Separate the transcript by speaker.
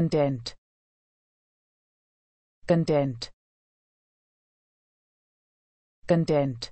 Speaker 1: content content content